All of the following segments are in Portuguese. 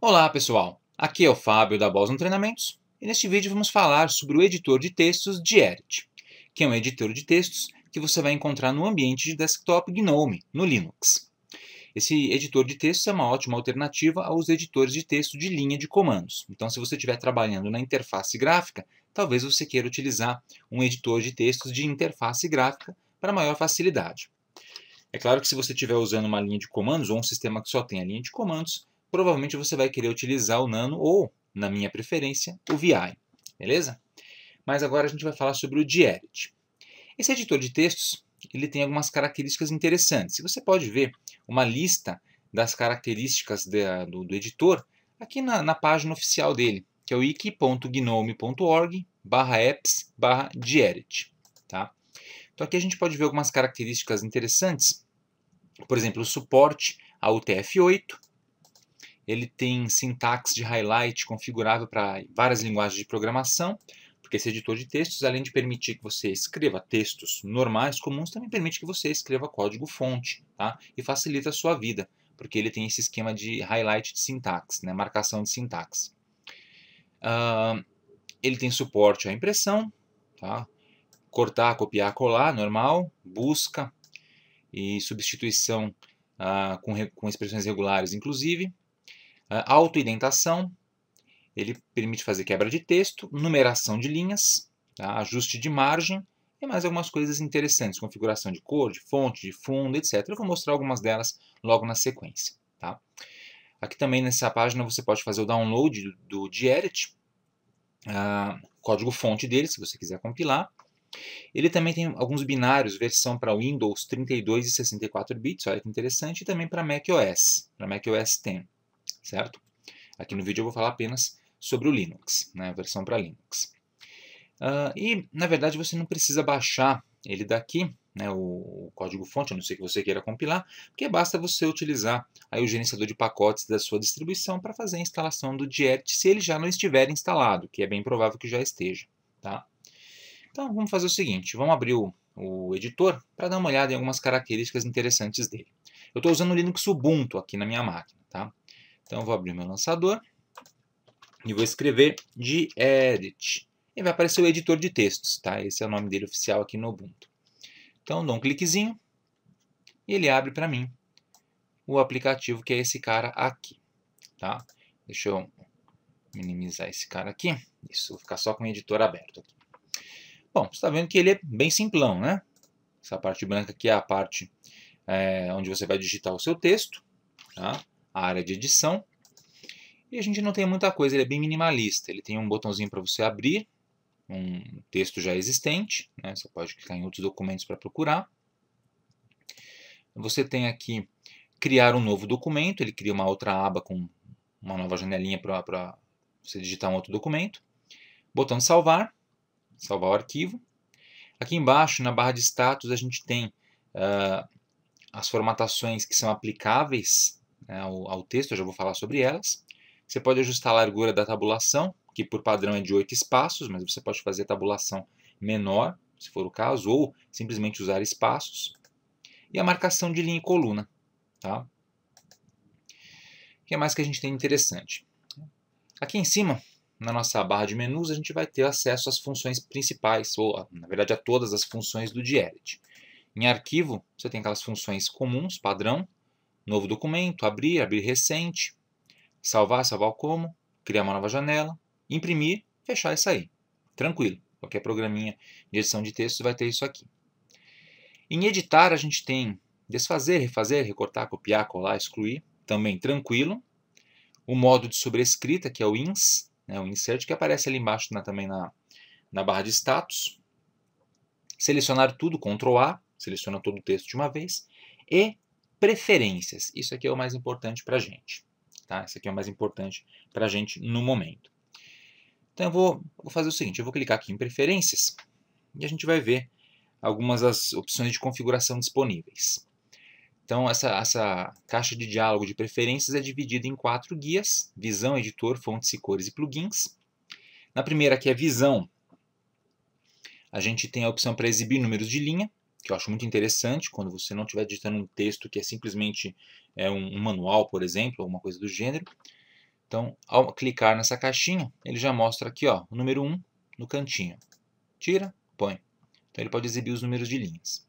Olá pessoal, aqui é o Fábio da Boston Treinamentos e neste vídeo vamos falar sobre o editor de textos de Edit, que é um editor de textos que você vai encontrar no ambiente de desktop GNOME, no Linux. Esse editor de textos é uma ótima alternativa aos editores de texto de linha de comandos. Então, se você estiver trabalhando na interface gráfica, talvez você queira utilizar um editor de textos de interface gráfica para maior facilidade. É claro que se você estiver usando uma linha de comandos ou um sistema que só tem a linha de comandos, provavelmente você vai querer utilizar o Nano ou, na minha preferência, o VI, beleza? Mas agora a gente vai falar sobre o Gedit. Esse editor de textos ele tem algumas características interessantes. Você pode ver uma lista das características de, ah, do, do, editor aqui na, na, página oficial dele, que é o wiki.gnome.org barra apps barra Gedit. Tá? Então aqui a gente pode ver algumas características interessantes, por exemplo, o suporte ao utf 8 ele tem sintaxe de highlight configurável para várias linguagens de programação, porque esse editor de textos, além de permitir que você escreva textos normais, comuns, também permite que você escreva código-fonte, tá? E facilita a sua vida, porque ele tem esse esquema de highlight de sintaxe, né? marcação de sintaxe. Uh, ele tem suporte à impressão, tá? cortar, copiar, colar, normal, busca e substituição uh, com, com expressões regulares, inclusive autoidentação, ele permite fazer quebra de texto, numeração de linhas, tá? ajuste de margem e mais algumas coisas interessantes, configuração de cor, de fonte, de fundo, etc. Eu vou mostrar algumas delas logo na sequência. Tá? Aqui também nessa página você pode fazer o download do, do uh, código fonte dele, se você quiser compilar. Ele também tem alguns binários, versão para Windows 32 e 64 bits, olha que interessante, e também para macOS, para macOS 10 certo? Aqui no vídeo eu vou falar apenas sobre o Linux, né, a versão para Linux. Uh, e, na verdade, você não precisa baixar ele daqui, né, o, código-fonte, a não ser que você queira compilar, porque basta você utilizar aí o gerenciador de pacotes da sua distribuição para fazer a instalação do Direct, se ele já não estiver instalado, que é bem provável que já esteja. Tá? Então, vamos fazer o seguinte, vamos abrir o, o editor para dar uma olhada em algumas características interessantes dele. Eu estou usando o Linux Ubuntu aqui na minha máquina. Tá? Então, vou abrir meu lançador e vou escrever de edit E vai aparecer o editor de textos, tá? Esse é o nome dele oficial aqui no Ubuntu. Então, dou um cliquezinho e ele abre para mim o aplicativo que é esse cara aqui, tá? Deixa eu minimizar esse cara aqui. Isso, vou ficar só com o editor aberto aqui. Bom, você está vendo que ele é bem simplão, né? Essa parte branca aqui é a parte é, onde você vai digitar o seu texto. Tá? a área de edição. E a gente não tem muita coisa, ele é bem minimalista. Ele tem um botãozinho para você abrir, um texto já existente, né? você pode clicar em outros documentos para procurar. Você tem aqui criar um novo documento, ele cria uma outra aba com uma nova janelinha para você digitar um outro documento. Botão salvar, salvar o arquivo. Aqui embaixo, na barra de status, a gente tem uh, as formatações que são aplicáveis né, ao, ao texto, eu já vou falar sobre elas. Você pode ajustar a largura da tabulação, que por padrão é de 8 espaços, mas você pode fazer a tabulação menor, se for o caso, ou simplesmente usar espaços. E a marcação de linha e coluna. Tá? O que mais que a gente tem interessante? Aqui em cima, na nossa barra de menus, a gente vai ter acesso às funções principais, ou na verdade a todas as funções do Diedit. Em arquivo, você tem aquelas funções comuns, padrão, novo documento, abrir, abrir recente, salvar, salvar como, criar uma nova janela, imprimir, fechar e sair. Tranquilo, qualquer programinha de edição de texto vai ter isso aqui. Em editar a gente tem desfazer, refazer, recortar, copiar, colar, excluir, também tranquilo. O modo de sobrescrita, que é o ins, né, o insert, que aparece ali embaixo na, também na, na barra de status. Selecionar tudo, Ctrl A, seleciona todo o texto de uma vez. E preferências. Isso aqui é o mais importante para a gente. Tá? Isso aqui é o mais importante para a gente no momento. Então eu vou, vou, fazer o seguinte, eu vou clicar aqui em preferências e a gente vai ver algumas das opções de configuração disponíveis. Então essa, essa caixa de diálogo de preferências é dividida em quatro guias, visão, editor, fontes e cores e plugins. Na primeira que é visão, a gente tem a opção para exibir números de linha, que eu acho muito interessante quando você não estiver digitando um texto que é simplesmente é, um, um manual, por exemplo, alguma coisa do gênero. Então, ao clicar nessa caixinha, ele já mostra aqui ó, o número 1 no cantinho. Tira, põe. Então, ele pode exibir os números de linhas.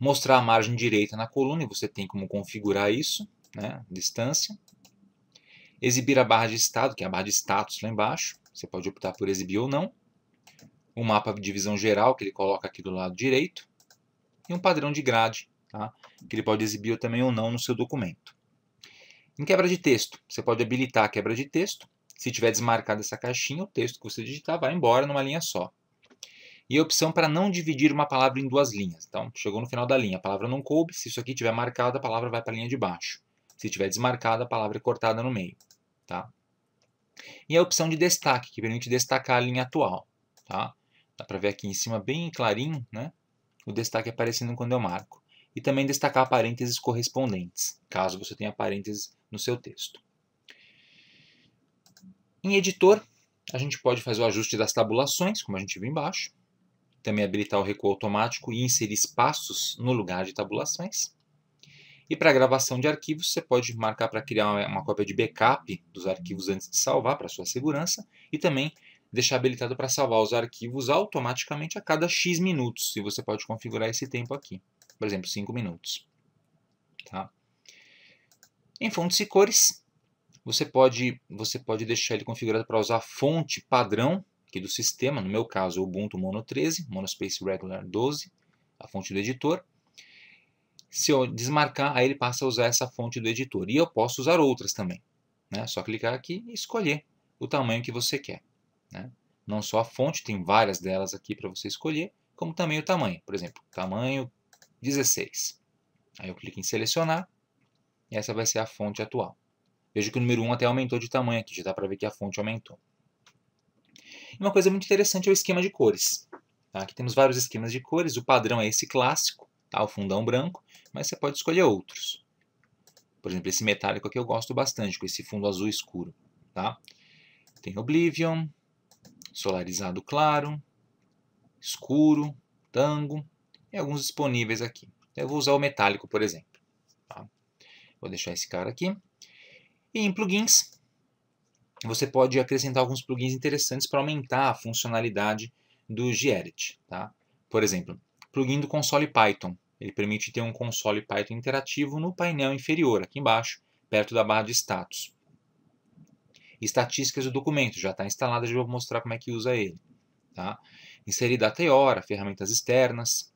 Mostrar a margem direita na coluna, e você tem como configurar isso, né, distância. Exibir a barra de estado, que é a barra de status lá embaixo. Você pode optar por exibir ou não um mapa de visão geral que ele coloca aqui do lado direito e um padrão de grade tá? que ele pode exibir também ou não no seu documento. Em quebra de texto, você pode habilitar a quebra de texto. Se tiver desmarcada essa caixinha, o texto que você digitar vai embora numa linha só. E a opção para não dividir uma palavra em duas linhas. Então, chegou no final da linha, a palavra não coube. Se isso aqui tiver marcado a palavra vai para a linha de baixo. Se tiver desmarcada, a palavra é cortada no meio. Tá? E a opção de destaque, que permite destacar a linha atual. Tá? Dá para ver aqui em cima bem clarinho, né? O destaque aparecendo quando eu marco. E também destacar parênteses correspondentes, caso você tenha parênteses no seu texto. Em editor, a gente pode fazer o ajuste das tabulações, como a gente viu embaixo. Também habilitar o recuo automático e inserir espaços no lugar de tabulações. E para gravação de arquivos, você pode marcar para criar uma cópia de backup dos arquivos antes de salvar, para sua segurança, e também deixar habilitado para salvar os arquivos automaticamente a cada x minutos, e você pode configurar esse tempo aqui, por exemplo, 5 minutos. Tá? Em fontes e cores, você pode, você pode deixar ele configurado para usar a fonte padrão aqui do sistema, no meu caso Ubuntu Mono 13, Monospace Regular 12, a fonte do editor. Se eu desmarcar, aí ele passa a usar essa fonte do editor. E eu posso usar outras também. Né? É só clicar aqui e escolher o tamanho que você quer. Né? Não só a fonte, tem várias delas aqui para você escolher, como também o tamanho. Por exemplo, tamanho 16. Aí eu clico em selecionar e essa vai ser a fonte atual. Vejo que o número 1 até aumentou de tamanho aqui, já dá para ver que a fonte aumentou. E uma coisa muito interessante é o esquema de cores. Tá? Aqui temos vários esquemas de cores, o padrão é esse clássico, tá? o fundão branco, mas você pode escolher outros. Por exemplo, esse metálico aqui eu gosto bastante, com esse fundo azul escuro. Tá? Tem Oblivion, solarizado claro, escuro, tango e alguns disponíveis aqui. Eu vou usar o metálico, por exemplo. Tá? Vou deixar esse cara aqui. E em plugins, você pode acrescentar alguns plugins interessantes para aumentar a funcionalidade do Gedit. Tá? Por exemplo, plugin do console Python. Ele permite ter um console Python interativo no painel inferior, aqui embaixo, perto da barra de status. Estatísticas do documento, já está instalado, já vou mostrar como é que usa ele. Tá? Inserir data e hora, ferramentas externas.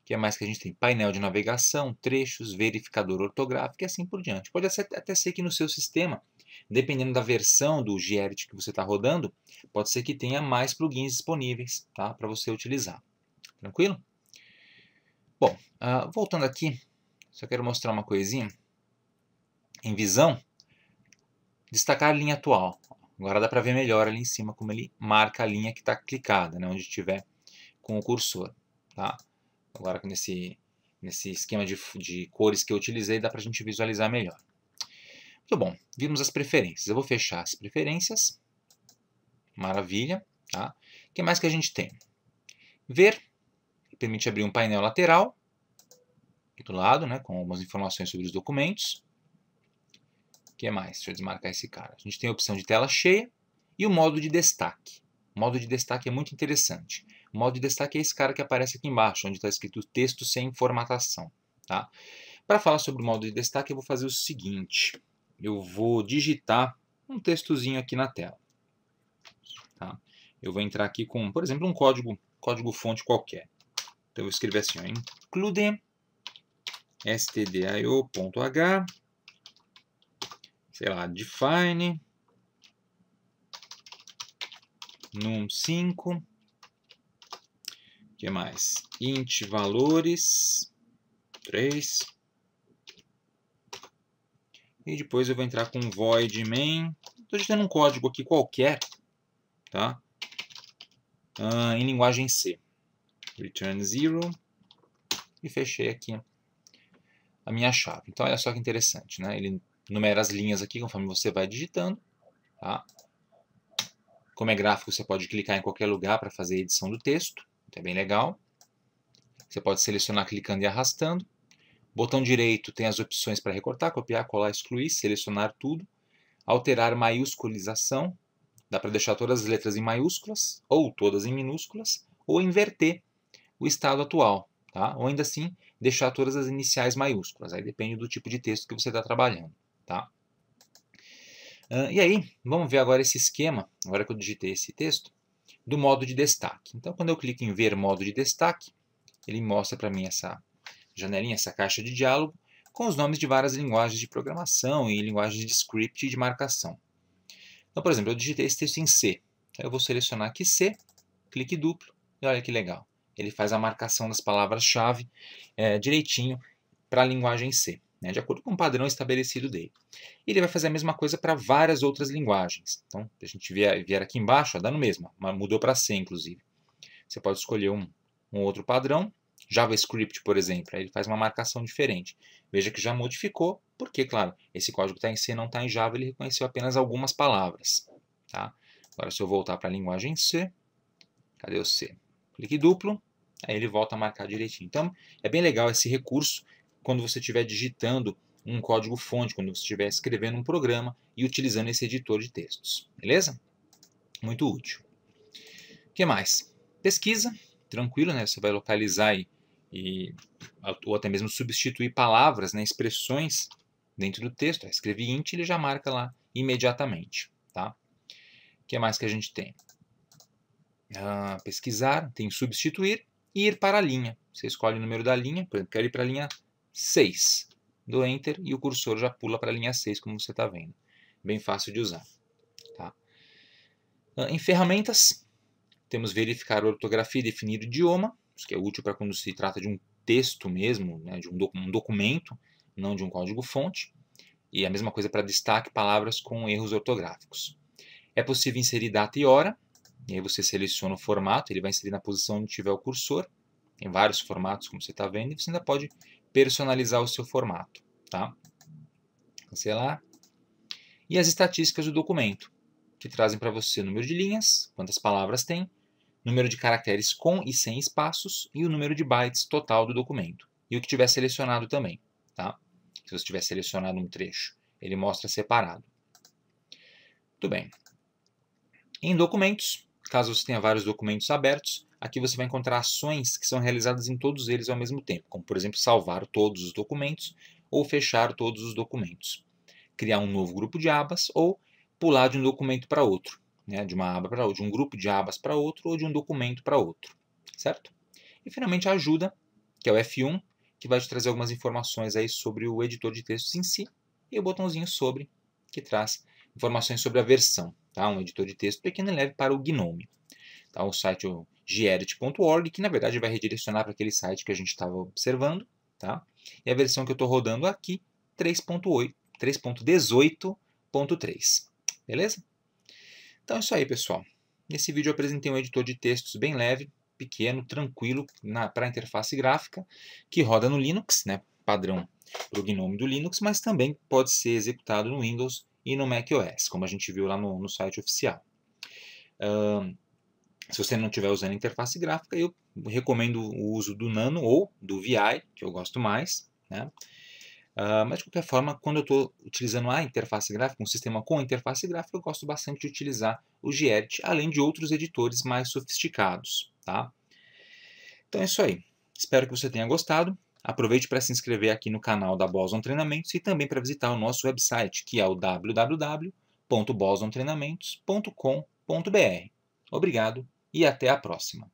O que é mais que a gente tem? Painel de navegação, trechos, verificador ortográfico e assim por diante. Pode até ser que no seu sistema, dependendo da versão do Gerit que você está rodando, pode ser que tenha mais plugins disponíveis tá? para você utilizar. Tranquilo? Bom, uh, voltando aqui, só quero mostrar uma coisinha. Em visão, destacar a linha atual. Agora dá para ver melhor ali em cima como ele marca a linha que está clicada, né, onde estiver com o cursor. Tá? Agora nesse, nesse esquema de, de cores que eu utilizei dá para a gente visualizar melhor. Muito bom, vimos as preferências. Eu vou fechar as preferências. Maravilha. Tá? O que mais que a gente tem? Ver, que permite abrir um painel lateral, do lado, né, com algumas informações sobre os documentos que mais? Deixa eu desmarcar esse cara. A gente tem a opção de tela cheia e o modo de destaque. O modo de destaque é muito interessante. O modo de destaque é esse cara que aparece aqui embaixo, onde está escrito texto sem formatação. Tá? Para falar sobre o modo de destaque, eu vou fazer o seguinte. Eu vou digitar um textozinho aqui na tela. Tá? Eu vou entrar aqui com, por exemplo, um código, código fonte qualquer. Então eu vou escrever assim, ó, include stdio.h sei lá, define num5, que mais? int valores 3. E depois eu vou entrar com void main. Estou digitando um código aqui qualquer, tá? Ah, em linguagem C. Return zero. E fechei aqui a minha chave. Então, olha só que interessante, né? Ele numera as linhas aqui conforme você vai digitando. Tá? Como é gráfico, você pode clicar em qualquer lugar para fazer a edição do texto, que é bem legal. Você pode selecionar clicando e arrastando. Botão direito tem as opções para recortar, copiar, colar, excluir, selecionar tudo. Alterar maiúsculização, dá para deixar todas as letras em maiúsculas ou todas em minúsculas, ou inverter o estado atual, tá? ou ainda assim deixar todas as iniciais maiúsculas, aí depende do tipo de texto que você está trabalhando. Tá? Uh, e aí, vamos ver agora esse esquema, agora que eu digitei esse texto, do modo de destaque. Então, quando eu clico em ver modo de destaque, ele mostra para mim essa janelinha, essa caixa de diálogo, com os nomes de várias linguagens de programação e linguagens de script e de marcação. Então, por exemplo, eu digitei esse texto em C. Eu vou selecionar aqui C, clique duplo, e olha que legal. Ele faz a marcação das palavras-chave é, direitinho para a linguagem C né, de acordo com o padrão estabelecido dele. E ele vai fazer a mesma coisa para várias outras linguagens. Então, se a gente vier, vier aqui embaixo, dá no mesmo, mudou para C, inclusive. Você pode escolher um, um outro padrão, JavaScript, por exemplo, aí ele faz uma marcação diferente. Veja que já modificou, porque, claro, esse código está em C, não está em Java, ele reconheceu apenas algumas palavras. Tá? Agora, se eu voltar para a linguagem C, cadê o C? Clique duplo, aí ele volta a marcar direitinho. Então, é bem legal esse recurso quando você estiver digitando um código fonte, quando você estiver escrevendo um programa e utilizando esse editor de textos. Beleza? Muito útil. O que mais? Pesquisa, tranquilo, né? Você vai localizar e, e ou até mesmo substituir palavras, né? expressões dentro do texto. Ah, escrevi int, ele já marca lá imediatamente. Tá? O que mais que a gente tem? Ah, pesquisar, tem substituir e ir para a linha. Você escolhe o número da linha, por exemplo, quero ir para a linha 6. Do Enter e o cursor já pula para a linha 6, como você está vendo. Bem fácil de usar. Tá? Em ferramentas, temos verificar ortografia e definir idioma, isso que é útil para quando se trata de um texto mesmo, né, de um, doc um documento, não de um código-fonte. E a mesma coisa para destaque palavras com erros ortográficos. É possível inserir data e hora, e aí você seleciona o formato, ele vai inserir na posição onde tiver o cursor, em vários formatos, como você está vendo, e você ainda pode personalizar o seu formato, tá? Cancelar. É e as estatísticas do documento, que trazem para você o número de linhas, quantas palavras tem, número de caracteres com e sem espaços e o número de bytes total do documento. E o que tiver selecionado também, tá? Se você tiver selecionado um trecho, ele mostra separado. Muito bem. Em documentos, caso você tenha vários documentos abertos, Aqui você vai encontrar ações que são realizadas em todos eles ao mesmo tempo, como por exemplo salvar todos os documentos ou fechar todos os documentos, criar um novo grupo de abas ou pular de um documento para outro, né, de uma aba para outra, de um grupo de abas para outro ou de um documento para outro, certo? E finalmente a ajuda, que é o F1, que vai te trazer algumas informações aí sobre o editor de textos em si e o botãozinho sobre, que traz informações sobre a versão, tá? Um editor de texto pequeno e leve para o Gnome. Tá? O site gedit.org, que na verdade vai redirecionar para aquele site que a gente estava observando, tá? E a versão que eu estou rodando aqui, 3.18.3. Beleza? Então é isso aí, pessoal. Nesse vídeo eu apresentei um editor de textos bem leve, pequeno, tranquilo, para interface gráfica, que roda no Linux, né, padrão para o GNOME do Linux, mas também pode ser executado no Windows e no macOS, como a gente viu lá no, no site oficial. Uh, se você não estiver usando interface gráfica, eu recomendo o uso do Nano ou do VI, que eu gosto mais. Né? Uh, mas de qualquer forma, quando eu estou utilizando a interface gráfica, um sistema com interface gráfica, eu gosto bastante de utilizar o Gedit, além de outros editores mais sofisticados. Tá? Então é isso aí. Espero que você tenha gostado. Aproveite para se inscrever aqui no canal da Boson Treinamentos e também para visitar o nosso website, que é o www.bosontreinamentos.com.br. Obrigado e até a próxima!